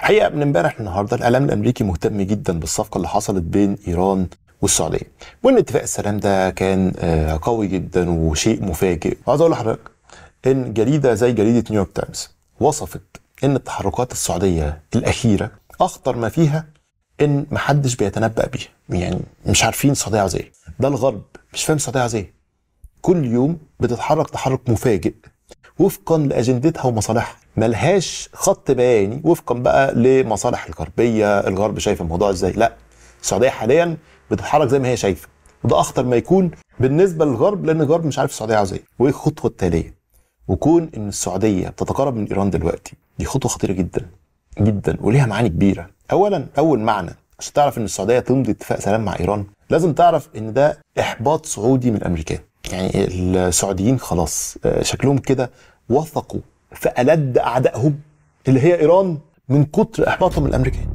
الحقيقه من امبارح النهارده الاعلام الامريكي مهتم جدا بالصفقه اللي حصلت بين ايران والسعوديه وان اتفاق السلام ده كان آه، قوي جدا وشيء مفاجئ عايز اقول لحضرتك ان جريده زي جريده نيويورك تايمز وصفت ان التحركات السعوديه الاخيره اخطر ما فيها ان محدش بيتنبأ بيها يعني مش عارفين السعوديه عايزة ايه ده الغرب مش فاهم السعوديه عايزة ايه كل يوم بتتحرك تحرك مفاجئ وفقا لاجندتها ومصالحها ملهاش خط بياني وفقا بقى لمصالح الغربيه الغرب شايف الموضوع ازاي لا السعوديه حاليا بتتحرك زي ما هي شايفه وده اخطر ما يكون بالنسبه للغرب لان الغرب مش عارف السعوديه عاوزه ايه وايه الخطوه التاليه وكون ان السعوديه بتتقرب من ايران دلوقتي دي خطوه خطيره جدا جدا وليها معاني كبيره اولا اول معنى عشان تعرف ان السعوديه تمضي اتفاق سلام مع ايران لازم تعرف ان ده احباط سعودي من الامريكان يعني السعوديين خلاص آه، شكلهم كده وثقوا في ألد أعدائهم اللي هي إيران من كتر إحباطهم الأمريكان